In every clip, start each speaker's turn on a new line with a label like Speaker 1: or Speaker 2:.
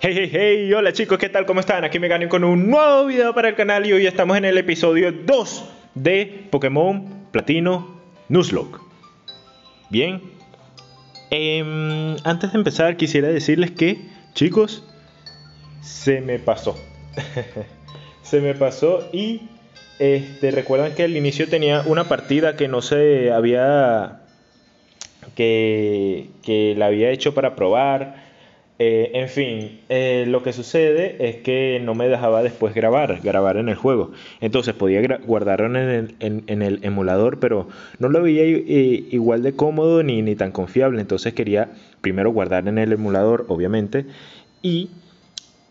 Speaker 1: Hey, hey, hey, hola chicos, ¿qué tal? ¿Cómo están? Aquí me ganen con un nuevo video para el canal y hoy estamos en el episodio 2 de Pokémon Platino Nuzlocke. Bien, em, antes de empezar quisiera decirles que, chicos, se me pasó. se me pasó y este, recuerdan que al inicio tenía una partida que no se había... que, que la había hecho para probar eh, en fin, eh, lo que sucede es que no me dejaba después grabar, grabar en el juego. Entonces podía guardarlo en el, en el, emulador, pero no lo veía igual de cómodo ni, ni tan confiable. Entonces quería primero guardar en el emulador, obviamente, y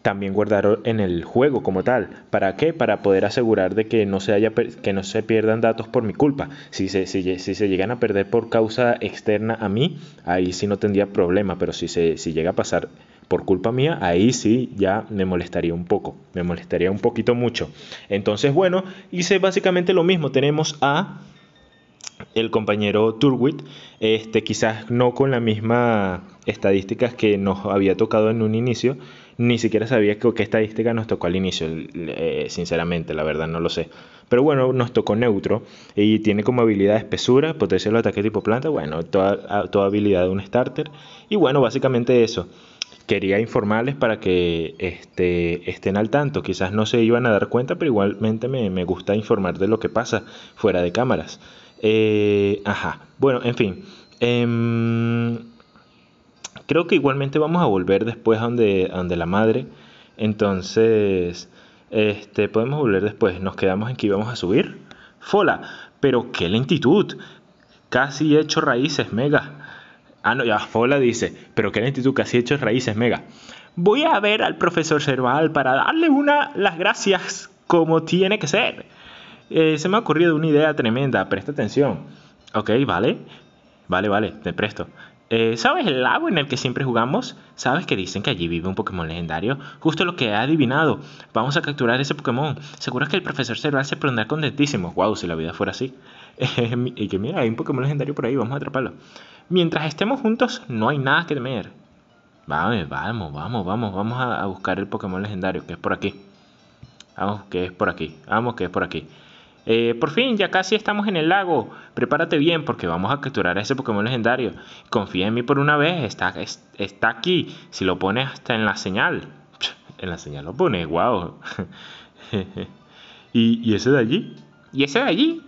Speaker 1: también guardar en el juego como tal. ¿Para qué? Para poder asegurar de que no se, haya, que no se pierdan datos por mi culpa. Si se, si se llegan a perder por causa externa a mí, ahí sí no tendría problema, pero si, si llega a pasar por culpa mía, ahí sí ya me molestaría un poco, me molestaría un poquito mucho. Entonces, bueno, hice básicamente lo mismo. Tenemos a el compañero Turwit, este, quizás no con las mismas estadísticas que nos había tocado en un inicio, ni siquiera sabía que, qué estadística nos tocó al inicio, eh, sinceramente, la verdad no lo sé. Pero bueno, nos tocó neutro y tiene como habilidad espesura, potencial de ataque tipo planta, bueno, toda, toda habilidad de un starter. Y bueno, básicamente eso quería informarles para que este, estén al tanto. Quizás no se iban a dar cuenta, pero igualmente me, gusta informar de lo que pasa fuera de cámaras. Eh, ajá, bueno, en fin. Em, Creo que igualmente vamos a volver después a donde, donde la madre. Entonces, este, podemos volver después. Nos quedamos en que íbamos a subir. Fola, pero qué lentitud. Casi he hecho raíces, mega. Ah, no, ya, Fola dice, pero qué lentitud, casi he hecho raíces, mega. Voy a ver al profesor Cerval para darle una las gracias como tiene que ser. Eh, se me ha ocurrido una idea tremenda, presta atención. Ok, vale. Vale, vale, te presto. Eh, ¿Sabes el lago en el que siempre jugamos? ¿Sabes que dicen que allí vive un Pokémon legendario? Justo lo que he adivinado. Vamos a capturar ese Pokémon. Seguro que el profesor Cerval se pondrá contentísimo. Wow, si la vida fuera así. y que mira, hay un Pokémon legendario por ahí, vamos a atraparlo. Mientras estemos juntos, no hay nada que temer. Vamos, vamos, vamos, vamos, vamos a, buscar el Pokémon legendario que es por aquí. Vamos, que es por aquí. Vamos, que es por aquí. Eh, por fin, ya casi estamos en el lago. Prepárate bien porque vamos a capturar a ese Pokémon legendario. Confía en mí por una vez, está, está aquí. Si lo pones hasta en la señal. En la señal lo pone, wow. ¿Y, ese de allí? ¿Y ese de allí?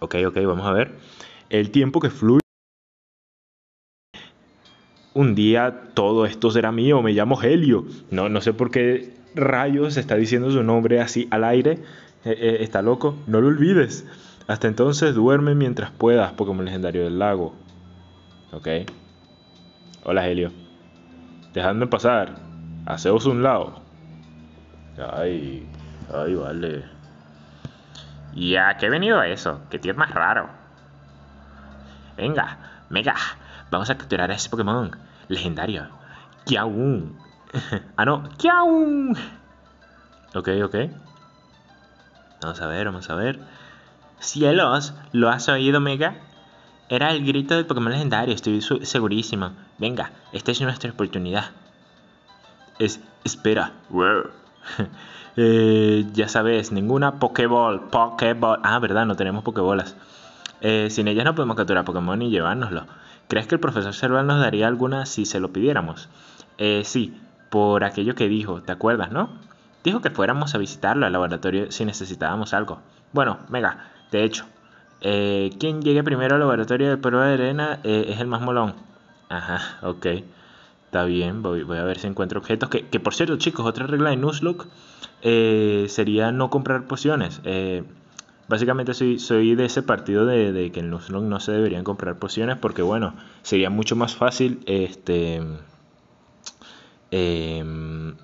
Speaker 1: Ok, ok, vamos a ver. El tiempo que fluye un día todo esto será mío, me llamo Helio. No, no sé por qué rayos está diciendo su nombre así al aire, eh, eh, está loco, no lo olvides. Hasta entonces duerme mientras puedas, Pokémon legendario del lago. Ok. Hola, Helio. Dejadme pasar. Hacemos un lado. Ay, ay, vale. ¿Y a qué he venido eso? ¿Qué tío es más raro? Venga, Mega, vamos a capturar a ese Pokémon legendario. Kiaun. ah, no, Kiaun. Ok, ok. Vamos a ver, vamos a ver. Cielos, ¿lo has oído, Mega? Era el grito del Pokémon legendario, estoy segurísimo. Venga, esta es nuestra oportunidad. Es, espera. Eh, ya sabes, ninguna Pokéball. Pokéball. Ah, verdad, no tenemos Pokébolas. Eh, sin ellas no podemos capturar Pokémon y llevárnoslo. ¿Crees que el profesor Serval nos daría alguna si se lo pidiéramos? Eh, sí, por aquello que dijo, ¿te acuerdas, no? dijo que fuéramos a visitarlo al laboratorio si necesitábamos algo. Bueno, mega de hecho, eh, quien llegue primero al laboratorio de prueba de arena eh, es el más molón. Ajá, ok. Está bien, voy, a ver si encuentro objetos. Que, por cierto, chicos, otra regla de Nuzlocke eh, sería no comprar pociones. básicamente soy, soy de ese partido de, que en Nuzlocke no se deberían comprar pociones porque, bueno, sería mucho más fácil este em,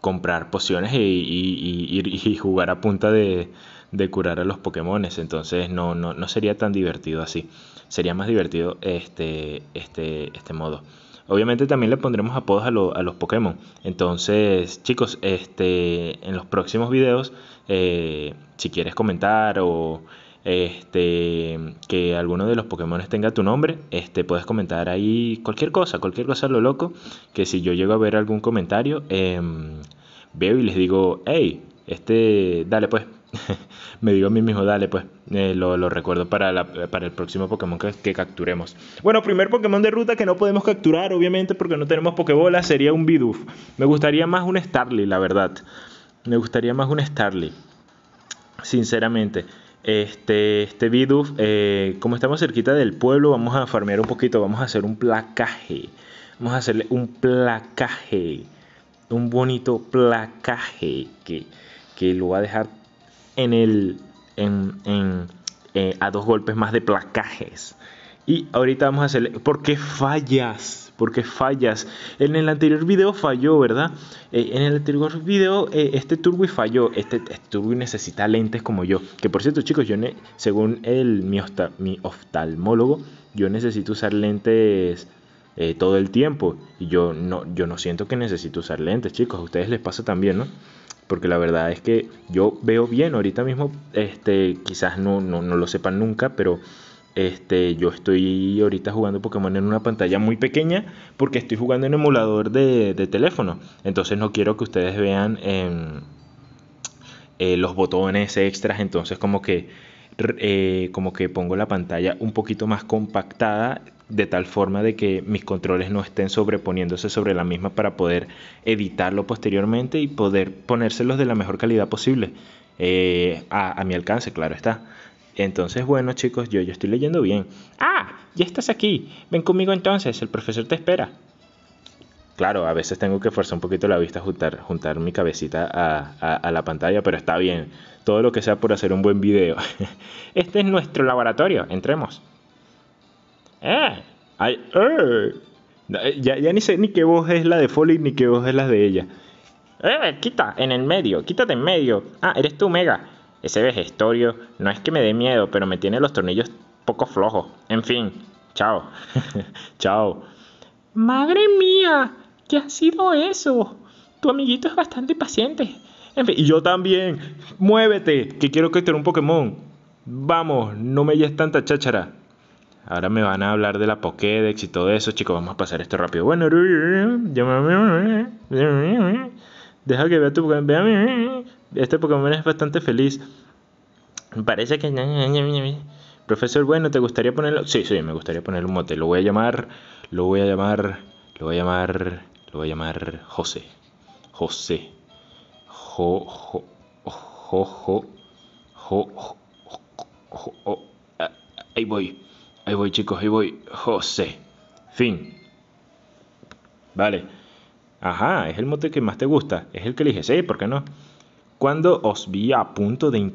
Speaker 1: comprar pociones y, jugar a punta de, de, curar a los Pokémones. Entonces no, no, sería tan divertido así. Sería más divertido este, este, este modo. Obviamente también le pondremos apodos a, a, los Pokémon. Entonces, chicos, este, en los próximos videos, eh, si quieres comentar o este, que alguno de los Pokémon tenga tu nombre, este, puedes comentar ahí cualquier cosa, cualquier cosa lo loco, que si yo llego a ver algún comentario, em, veo y les digo, hey, este, dale pues, me digo a mí mismo, dale pues, eh, lo, recuerdo para, para, el próximo Pokémon que, que, capturemos. Bueno, primer Pokémon de ruta que no podemos capturar, obviamente, porque no tenemos Pokébola, sería un Bidoof. Me gustaría más un Starly, la verdad. Me gustaría más un Starly, sinceramente. Este, este eh, como estamos cerquita del pueblo, vamos a farmear un poquito, vamos a hacer un placaje. Vamos a hacerle un placaje, un bonito placaje que, lo va a dejar en el, eh, a dos golpes más de placajes. Y ahorita vamos a hacerle, ¿por qué fallas? porque fallas. En el anterior video falló, ¿verdad? Eh, en el anterior video eh, este y falló. Este, este necesita lentes como yo. Que por cierto, chicos, yo según el, mi, mi, oftalmólogo, yo necesito usar lentes eh, todo el tiempo. Y yo no, yo no siento que necesito usar lentes, chicos. A ustedes les pasa también, ¿no? porque la verdad es que yo veo bien ahorita mismo, este, quizás no, no, no, lo sepan nunca, pero este, yo estoy ahorita jugando Pokémon en una pantalla muy pequeña porque estoy jugando en emulador de, teléfono. Entonces no quiero que ustedes vean em, eh, los botones extras. Entonces como que, eh, como que pongo la pantalla un poquito más compactada de tal forma de que mis controles no estén sobreponiéndose sobre la misma para poder editarlo posteriormente y poder ponérselos de la mejor calidad posible eh, a mi alcance, claro está. Entonces, bueno, chicos, yo, yo estoy leyendo bien. Ah, ya estás aquí. Ven conmigo entonces, el profesor te espera. Claro, a veces tengo que forzar un poquito la vista, juntar, juntar mi cabecita a, la pantalla, pero está bien. Todo lo que sea por hacer un buen video. Este es nuestro laboratorio, entremos. ¡Eh! Ay, eh. eh. Ya, ya, ni sé ni qué voz es la de Foley ni qué voz es la de ella. ¡Eh! Quita, en el medio, quítate en medio. Ah, eres tú, Mega. Ese vejestorio no es que me dé miedo, pero me tiene los tornillos poco flojos. En fin, chao. chao. Madre mía, ¿qué ha sido eso? Tu amiguito es bastante paciente. y yo también. Muévete, que quiero que esté un Pokémon. Vamos, no me lleves tanta cháchara. Ahora me van a hablar de la Pokédex y todo eso, chicos. Vamos a pasar esto rápido. Bueno, deja que vea tu Pokémon. Este Pokémon es bastante feliz. Me Parece que... Profesor, bueno, ¿te gustaría ponerlo? Sí, sí, me gustaría poner un mote. Lo voy a llamar... Lo voy a llamar... Lo voy a llamar... Lo voy a llamar José. José. Jo... Jo... ahí voy. Ahí voy, chicos. Ahí voy. José. Fin. Vale. Ajá, es el mote que más te gusta. Es el que eliges. Sí, ¿por qué no? Cuando os vi a punto de,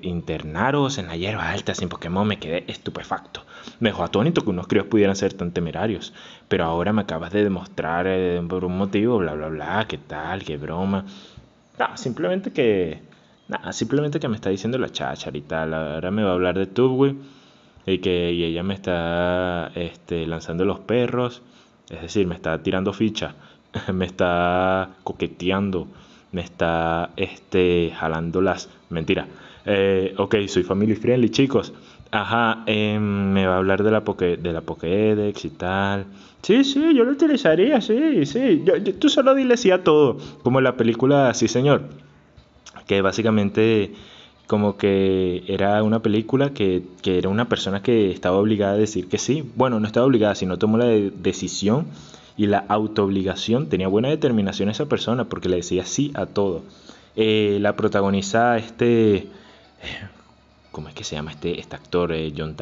Speaker 1: internaros en la hierba alta sin Pokémon, me quedé estupefacto. Me dejó atónito que unos críos pudieran ser tan temerarios. Pero ahora me acabas de demostrar eh, por un motivo, bla, bla, bla, qué tal, qué broma. No, simplemente que... Nada, simplemente que me está diciendo la chacha y tal. Ahora me va a hablar de güey. y que ella me está este, lanzando los perros. Es decir, me está tirando ficha, me está coqueteando me está este, jalando las mentiras. Eh, ok, soy family friendly, chicos. Ajá, em, me va a hablar de la, de la Pokédex y tal. Sí, sí, yo lo utilizaría, sí, sí. Yo, tú solo dile sí a todo, como la película Sí, señor. Que básicamente como que era una película que, era una persona que estaba obligada a decir que sí. Bueno, no estaba obligada, sino tomó la decisión y la autoobligación. Tenía buena determinación esa persona porque le decía sí a todo. Eh, la protagoniza este... ¿Cómo es que se llama este, este actor? Eh, John,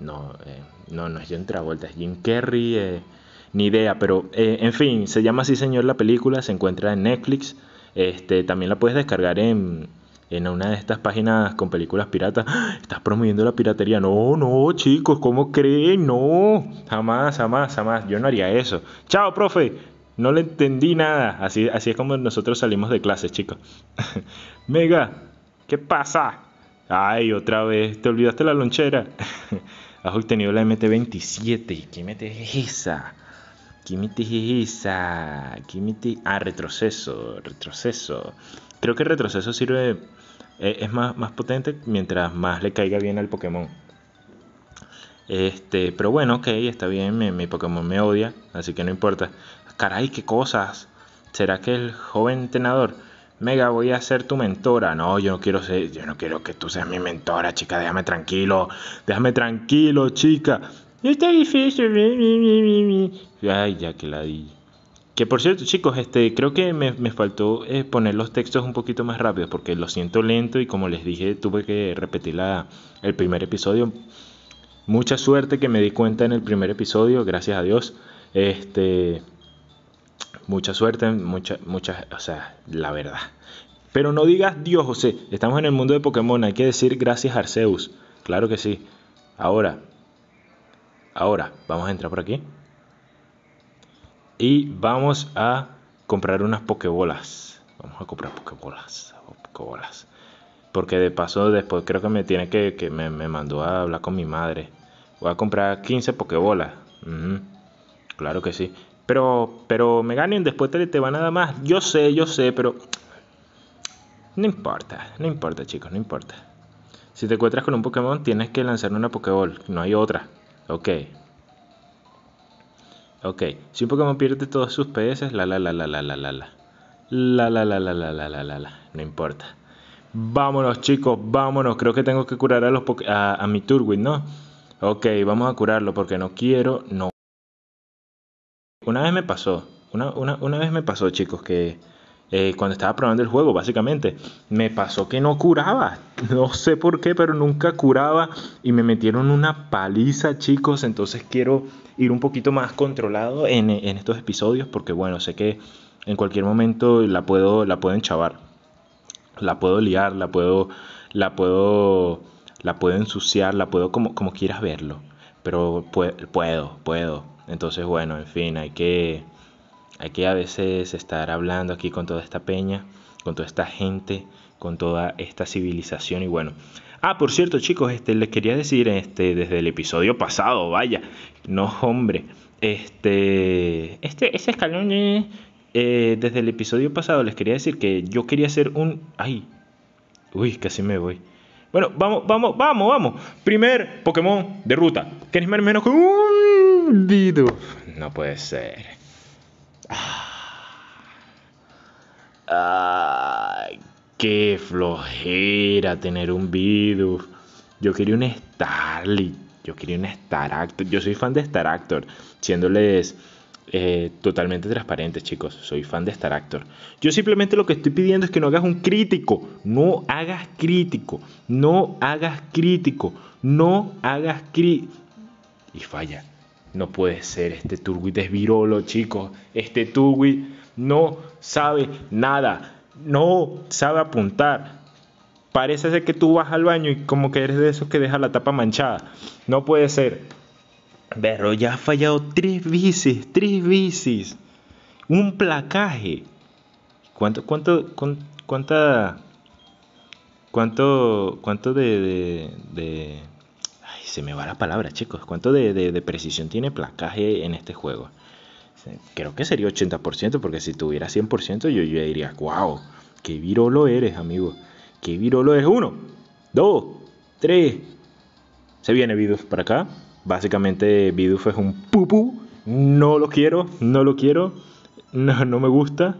Speaker 1: no, eh, no, no es John Travolta, es Jim Carrey. ni idea, pero en fin, se llama así señor la película, se encuentra en Netflix. Este, también la puedes descargar en, en una de estas páginas con películas piratas. ¡Ah! Estás promoviendo la piratería. No, no, chicos, ¿cómo creen? No, jamás, jamás, jamás. Yo no haría eso. Chao, profe. No le entendí nada. Así, así es como nosotros salimos de clase, chicos. Mega, ¿qué pasa? Ay, otra vez, te olvidaste la lonchera. Has obtenido la MT27. ¿Qué metes esa? ¿Qué MT ¿Qué MT? Ah, retroceso, retroceso. Creo que retroceso sirve eh, es más, potente mientras más le caiga bien al Pokémon. Este, pero bueno, ok, está bien, mi, Pokémon me odia, así que no importa. Caray, qué cosas. ¿Será que el joven entrenador? Mega, voy a ser tu mentora. No, yo no quiero ser, yo no quiero que tú seas mi mentora, chica. Déjame tranquilo. Déjame tranquilo, chica. Está difícil. Ay, ya que la di. Que por cierto, chicos, este, creo que me, faltó eh, poner los textos un poquito más rápido porque lo siento lento y como les dije, tuve que repetir el primer episodio. Mucha suerte que me di cuenta en el primer episodio, gracias a Dios. Este, mucha suerte, mucha, muchas, o sea, la verdad. Pero no digas Dios, José. Estamos en el mundo de Pokémon, hay que decir gracias a Arceus. Claro que sí. Ahora, ahora, vamos a entrar por aquí. Y vamos a comprar unas pokebolas. Vamos a comprar pokebolas. Pokebolas. Porque de paso después creo que me tiene que, que me, mandó a hablar con mi madre. Voy a comprar 15 pokebolas. Claro que sí. Pero, pero me ganen, después te, te va nada más. Yo sé, yo sé, pero... No importa, no importa chicos, no importa. Si te encuentras con un Pokémon, tienes que lanzar una Pokéball, no hay otra. Ok, Ok, si un Pokémon pierde todos sus PS, la la la la la la la la. La la la la la la la la la. No importa. Vámonos chicos, vámonos. Creo que tengo que curar a los a, mi Turwin, ¿no? Ok, vamos a curarlo porque no quiero, no. Una vez me pasó, una, una, una vez me pasó chicos que cuando estaba probando el juego básicamente, me pasó que no curaba. No sé por qué, pero nunca curaba y me metieron una paliza chicos. Entonces quiero ir un poquito más controlado en, estos episodios porque bueno, sé que en cualquier momento la puedo, la enchavar, la puedo liar, la puedo, la puedo, la puedo ensuciar, la puedo como, como quieras verlo, pero puedo, puedo. Entonces bueno, en fin, hay que, hay que a veces estar hablando aquí con toda esta peña, con toda esta gente, con toda esta civilización y bueno. Ah, por cierto, chicos, este, les quería decir este, desde el episodio pasado, vaya, no, hombre. Este, este, ese escalón, eh, desde el episodio pasado les quería decir que yo quería hacer un... ¡Ay! Uy, casi me voy. Bueno, vamos, vamos, vamos, vamos. Primer Pokémon de ruta. es más menos que un No puede ser. Ah, qué flojera tener un vidu Yo quería un Starlit yo quería un Star Actor. Yo soy fan de Star Actor, siéndoles eh, totalmente transparentes, chicos. Soy fan de Star Actor. Yo simplemente lo que estoy pidiendo es que no hagas un crítico. No hagas crítico. No hagas crítico. No hagas crítico. Y falla. No puede ser. Este Turgui, es chicos. Este Turgui no sabe nada. No sabe apuntar Parece ser que tú vas al baño y como que eres de esos que deja la tapa manchada. No puede ser. Berro, ya ha fallado tres veces, tres veces. Un placaje. ¿Cuánto, cuánto, cuánto cuánta, cuánto, cuánto de, de, se me va la palabra, chicos. ¿Cuánto de, precisión tiene placaje en este juego? Creo que sería 80%, porque si tuviera 100%, yo, ya diría, wow, qué virolo eres, amigo que Virolo es Uno Dos Tres Se viene Viduf para acá. Básicamente Viduf es un pupu. No lo quiero, no lo quiero. No, me gusta.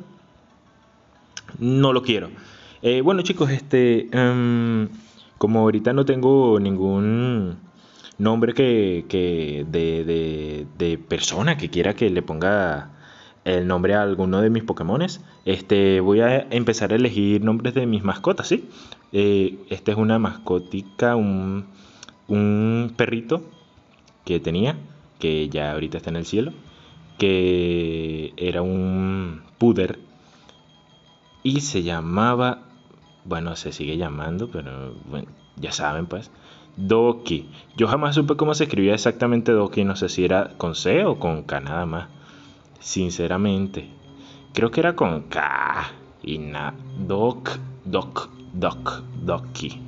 Speaker 1: No lo quiero. Eh, bueno chicos, este... Em, como ahorita no tengo ningún nombre que, que de, de, de persona que quiera que le ponga el nombre a alguno de mis Pokémones. Este, voy a empezar a elegir nombres de mis mascotas, ¿sí? Eh, esta es una mascotica, un, un perrito que tenía, que ya ahorita está en el cielo, que era un puder y se llamaba, bueno, se sigue llamando, pero ya saben pues, Doki. Yo jamás supe cómo se escribía exactamente Doki, no sé si era con C o con K nada más. Sinceramente, creo que era con K y na, Doc, Doc, Doc, Doki.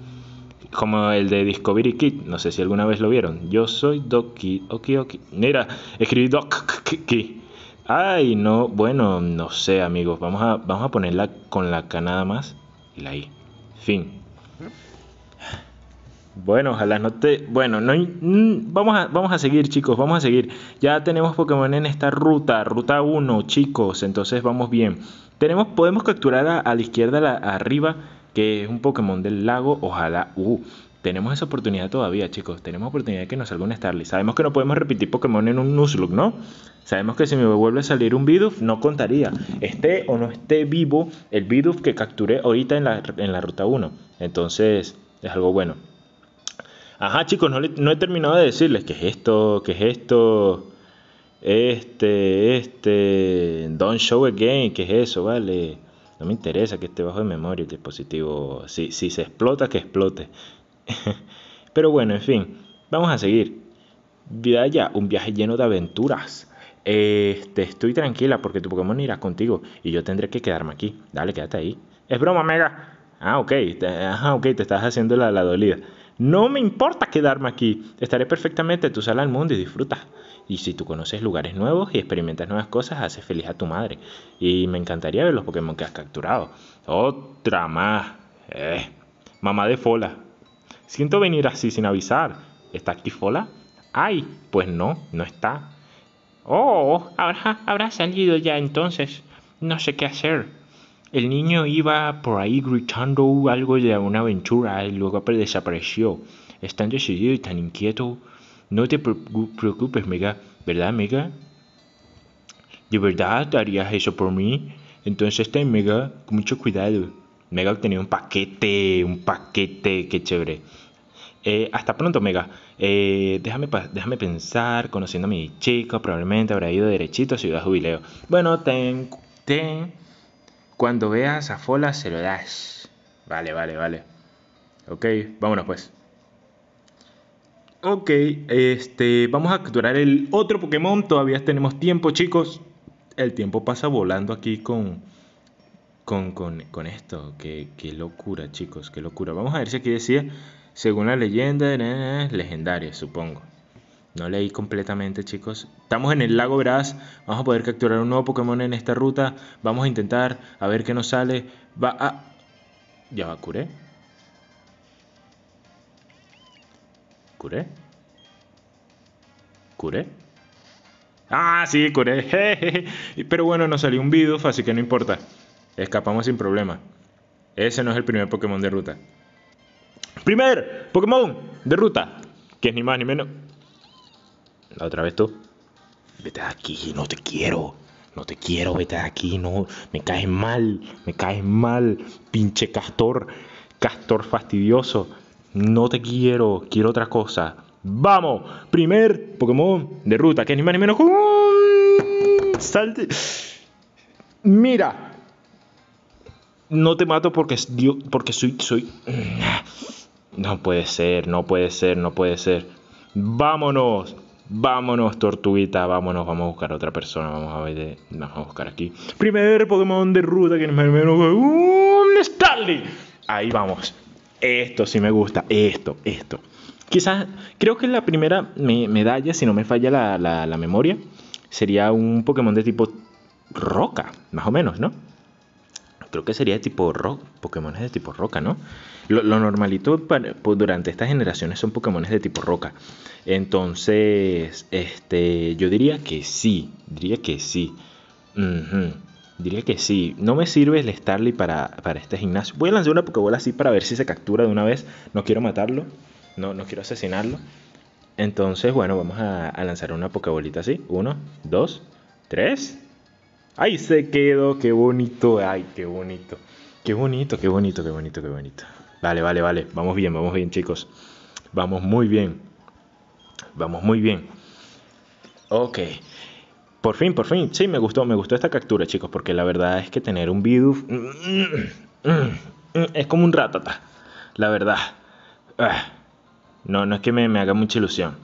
Speaker 1: Como el de Discovery Kid, no sé si alguna vez lo vieron. Yo soy Doki, Oki, Oki. Mira, escribí Doc, Ay, no, bueno, no sé, amigos. Vamos a, vamos a ponerla con la K nada más y la I. Fin. ¿Mm? Bueno, ojalá no te... Bueno, no... Mm, vamos, a, vamos a seguir chicos, vamos a seguir. Ya tenemos Pokémon en esta ruta, ruta 1 chicos, entonces vamos bien. Tenemos, podemos capturar a, la izquierda, la, arriba, que es un Pokémon del lago, ojalá... Uh, tenemos esa oportunidad todavía, chicos. Tenemos oportunidad de que nos salga un Starly. Sabemos que no podemos repetir Pokémon en un Nuzlocke, ¿no? Sabemos que si me vuelve a salir un Bidoof, no contaría. Esté o no esté vivo el Bidoof que capturé ahorita en en la ruta 1. Entonces, es algo bueno. Ajá, chicos, no, he terminado de decirles qué es esto, qué es esto. Este, este, don't show again, ¿qué es eso? Vale, no me interesa que esté bajo de memoria el dispositivo. Si, si se explota, que explote. Pero bueno, en fin, vamos a seguir. Vida ya, un viaje lleno de aventuras. Este, estoy tranquila porque tu Pokémon irá contigo y yo tendré que quedarme aquí. Dale, quédate ahí. Es broma, Mega. Ah, ok, ok, te estás haciendo la, la dolida. No me importa quedarme aquí. Estaré perfectamente. tu sala al mundo y disfruta. Y si tú conoces lugares nuevos y experimentas nuevas cosas, haces feliz a tu madre. Y me encantaría ver los Pokémon que has capturado. Otra más. Eh. Mamá de Fola. Siento venir así sin avisar. ¿Está aquí Fola? Ay, pues no, no está. Oh, habrá, habrá salido ya entonces. No sé qué hacer. El niño iba por ahí gritando algo de una aventura y luego desapareció. Es tan decidido y tan inquieto. No te preocupes, Mega. ¿Verdad, Mega? ¿De verdad harías eso por mí? Entonces ten Mega mucho cuidado. Mega obtenido un paquete, un paquete, qué chévere. Eh, hasta pronto, Mega. Eh, déjame, pensar, conociendo a mi chico, probablemente habrá ido derechito a Ciudad Jubileo. Bueno, ten, ten cuando veas a Fola se lo das. Vale, vale, vale. Ok, vámonos pues. Ok, este, vamos a capturar el otro Pokémon. Todavía tenemos tiempo, chicos. El tiempo pasa volando aquí con, con, con, esto. Qué, qué, locura, chicos, qué locura. Vamos a ver si aquí decía, según la leyenda, legendaria, supongo. No leí completamente, chicos. Estamos en el lago Grass. Vamos a poder capturar un nuevo Pokémon en esta ruta. Vamos a intentar. A ver qué nos sale. Va a... Ah. Ya va, curé. ¿Curé? ¿Curé? Ah, sí, curé. Pero bueno, nos salió un Bidoof, así que no importa. Escapamos sin problema. Ese no es el primer Pokémon de ruta. ¡Primer Pokémon de ruta! Que es ni más ni menos otra vez tú. Vete aquí, no te quiero. No te quiero, vete aquí, no. Me caes mal, me caes mal. Pinche castor, castor fastidioso. No te quiero, quiero otra cosa. Vamos, primer Pokémon de ruta, que ni más ni menos. Salte. Mira, no te mato porque, porque soy, soy... Mm, no puede ser, no puede ser, no puede ser. Vámonos. Vámonos, tortuguita, vámonos, vamos a buscar a otra persona, vamos a ver, vamos a buscar aquí. Primer Pokémon de ruta que me menos un Starly. Ahí vamos. Esto sí me gusta, esto, esto. Quizás, creo que la primera medalla, si no me falla la, memoria, sería un Pokémon de tipo roca, más o menos, ¿no? Creo que sería de tipo roca, Pokémon de tipo roca, ¿no? Lo, normalito pues, durante estas generaciones son Pokémon de tipo roca. Entonces, este, yo diría que sí, diría que sí. Diría que sí. No me sirve el Starly para, este gimnasio. Voy a lanzar una Pokébola así para ver si se captura de una vez. No quiero matarlo. No, no quiero asesinarlo. Entonces, bueno, vamos a, a lanzar una Pokébolita así. Uno, dos, tres. Ahí se quedó. Qué bonito. Ay, qué bonito. Qué bonito, qué bonito, qué bonito, qué bonito. Vale, vale, vale. Vamos bien, vamos bien, chicos. Vamos muy bien. Vamos muy bien. Ok. Por fin, por fin. Sí, me gustó, me gustó esta captura, chicos, porque la verdad es que tener un Bidoof mm, mm, mm, es como un ratata. La verdad. Ah. No, no es que me, haga mucha ilusión.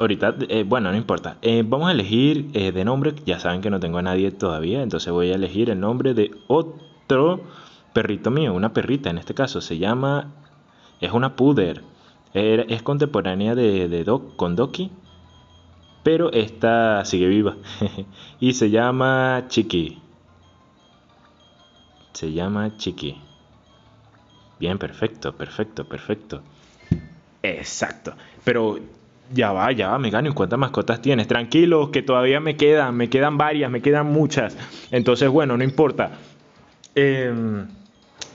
Speaker 1: Ahorita, eh, bueno, no importa. Eh, vamos a elegir eh, de nombre. Ya saben que no tengo a nadie todavía, entonces voy a elegir el nombre de otro perrito mío, una perrita en este caso, se llama, es una puder, er, es contemporánea de, de Doc, con Doki, pero esta sigue viva y se llama Chiqui. Se llama Chiqui. Bien, perfecto, perfecto, perfecto. Exacto. Pero ya va, ya va, y ¿cuántas mascotas tienes? tranquilo que todavía me quedan, me quedan varias, me quedan muchas. Entonces, bueno, no importa. Eh,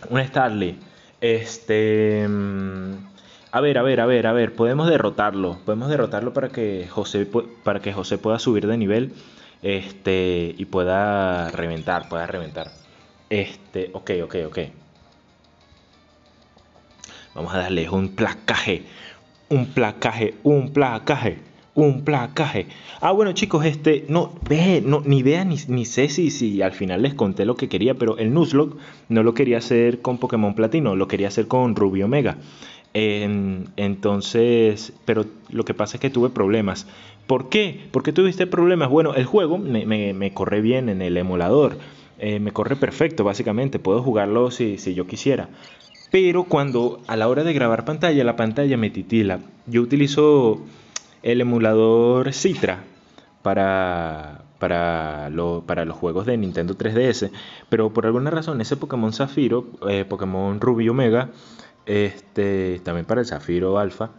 Speaker 1: un Starly. Este. Mm, a ver, a ver, a ver, a ver. Podemos derrotarlo. Podemos derrotarlo para que José, para que pueda subir de nivel. Este. Y pueda reventar. Pueda reventar. Este. Ok, ok, ok. Vamos a darle un placaje. Un placaje. Un placaje un placaje. Ah, bueno, chicos, este, no, ve, no, ni idea, ni, ni sé si, si, al final les conté lo que quería, pero el Nuzlocke no lo quería hacer con Pokémon Platino, lo quería hacer con Ruby Omega. entonces, pero lo que pasa es que tuve problemas. ¿Por qué? ¿Por qué tuviste problemas? Bueno, el juego me, corre bien en el emulador. Eh, me corre perfecto, básicamente. Puedo jugarlo si, si yo quisiera pero cuando a la hora de grabar pantalla, la pantalla me titila. Yo utilizo el emulador Citra para, para, para, los juegos de Nintendo 3DS. Pero por alguna razón ese Pokémon Zafiro, eh, Pokémon Ruby Omega, este, también para el Zafiro Alpha,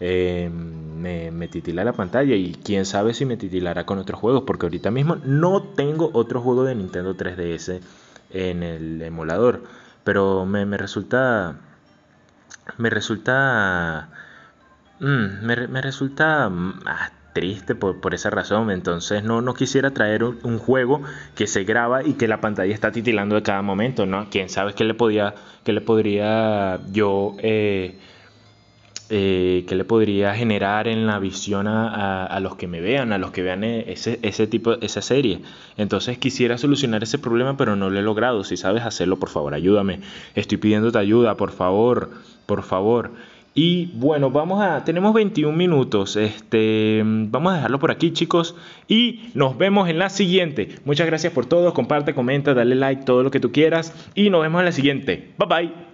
Speaker 1: eh, me, titila la pantalla y quién sabe si me titilará con otros juegos, porque ahorita mismo no tengo otro juego de Nintendo 3DS en el emulador. Pero me, me resulta... Me resulta Mm, me, resulta mm, ah, triste por, esa razón, entonces no, no quisiera traer un, juego que se graba y que la pantalla está titilando de cada momento, ¿no? Quién sabe qué le podía, le podría yo, eh, eh, le podría generar en la visión a, los que me vean, a los que vean eh, ese, ese tipo, esa serie. Entonces quisiera solucionar ese problema, pero no lo he logrado. Si sabes hacerlo, por favor, ayúdame. Estoy pidiéndote ayuda, por favor, por favor. Y bueno, vamos a, tenemos 21 minutos. Este, vamos a dejarlo por aquí, chicos. Y nos vemos en la siguiente. Muchas gracias por todos. Comparte, comenta, dale like, todo lo que tú quieras. Y nos vemos en la siguiente. Bye bye.